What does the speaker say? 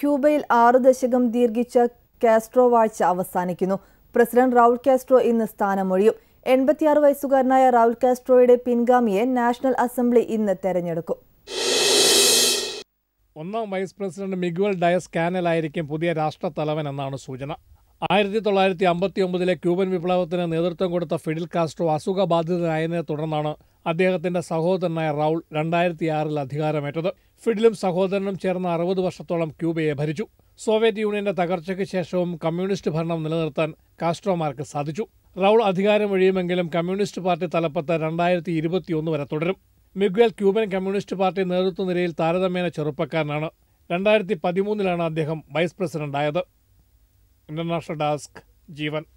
ക്യൂബയിൽ ആറു ദശകം ദീർഘിച്ച കാസ്ട്രോ വാഴ്ച അവസാനിക്കുന്നു പ്രസിഡന്റ് റൗൾ കാസ്ട്രോ ഇന്ന് സ്ഥാനമൊഴിയും എൺപത്തിയാറ് വയസ്സുകാരനായ റൗൾ കാസ്ട്രോയുടെ പിൻഗാമിയെ നാഷണൽ അസംബ്ലി ഇന്ന് തെരഞ്ഞെടുക്കും ഒന്നാം വൈസ് പ്രസിഡന്റ് മിഗുവൽ ഡയസ് കാനലായിരിക്കും പുതിയ രാഷ്ട്രത്തലവൻ എന്നാണ് സൂചന ആയിരത്തി തൊള്ളായിരത്തി അമ്പത്തി ഒമ്പതിലെ ക്യൂബൻ വിപ്ലവത്തിന് നേതൃത്വം കൊടുത്ത ഫിഡിൽ കാസ്ട്രോ അസുഖബാധിതനായതിനെ തുടർന്നാണ് അദ്ദേഹത്തിന്റെ സഹോദരനായ റൗൾ രണ്ടായിരത്തി ആറിൽ അധികാരമേറ്റത് ഫിഡിലും സഹോദരനും ചേർന്ന് അറുപത് വർഷത്തോളം ക്യൂബയെ ഭരിച്ചു സോവിയറ്റ് യൂണിയന്റെ തകർച്ചയ്ക്ക് ശേഷവും കമ്മ്യൂണിസ്റ്റ് ഭരണം നിലനിർത്താൻ കാസ്ട്രോമാർക്ക് സാധിച്ചു റൗൾ അധികാരം ഒഴിയുമെങ്കിലും കമ്മ്യൂണിസ്റ്റ് പാർട്ടി തലപ്പത്ത് രണ്ടായിരത്തി ഇരുപത്തിയൊന്ന് വരെ തുടരും മിഗ്വൽ ക്യൂബൻ കമ്മ്യൂണിസ്റ്റ് പാർട്ടി നേതൃത്വ നിരയിൽ താരതമ്യേന ചെറുപ്പക്കാരനാണ് രണ്ടായിരത്തി പതിമൂന്നിലാണ് അദ്ദേഹം വൈസ് പ്രസിഡന്റായത് ഇന്റർനാഷണൽ ഡാസ്ക് ജീവൻ